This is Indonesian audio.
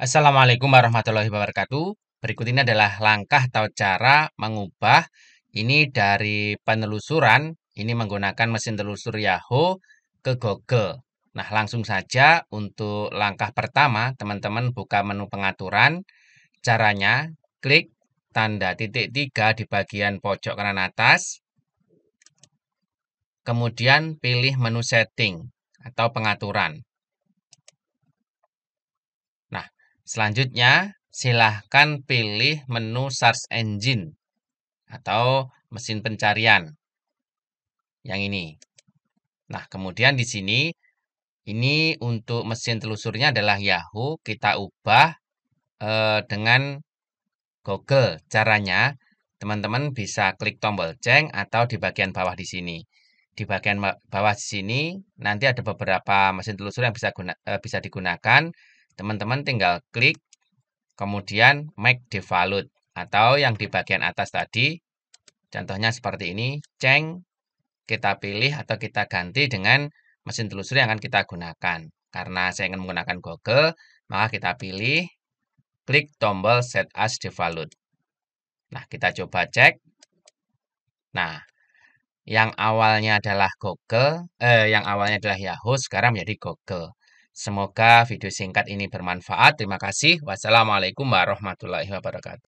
Assalamualaikum warahmatullahi wabarakatuh. Berikut ini adalah langkah atau cara mengubah ini dari penelusuran ini menggunakan mesin telusur Yahoo ke Google. Nah, langsung saja untuk langkah pertama, teman-teman buka menu pengaturan. Caranya klik tanda titik tiga di bagian pojok kanan atas. Kemudian pilih menu setting atau pengaturan. Selanjutnya, silahkan pilih menu search engine atau mesin pencarian. Yang ini. Nah, kemudian di sini, ini untuk mesin telusurnya adalah Yahoo. Kita ubah eh, dengan Google. Caranya, teman-teman bisa klik tombol ceng atau di bagian bawah di sini. Di bagian bawah sini, nanti ada beberapa mesin telusur yang bisa, guna, eh, bisa digunakan teman-teman tinggal klik kemudian make devalued atau yang di bagian atas tadi contohnya seperti ini ceng kita pilih atau kita ganti dengan mesin telusuri yang akan kita gunakan karena saya ingin menggunakan Google maka kita pilih klik tombol set as devalued nah kita coba cek nah yang awalnya adalah Google eh, yang awalnya adalah Yahoo sekarang menjadi Google Semoga video singkat ini bermanfaat. Terima kasih. Wassalamualaikum warahmatullahi wabarakatuh.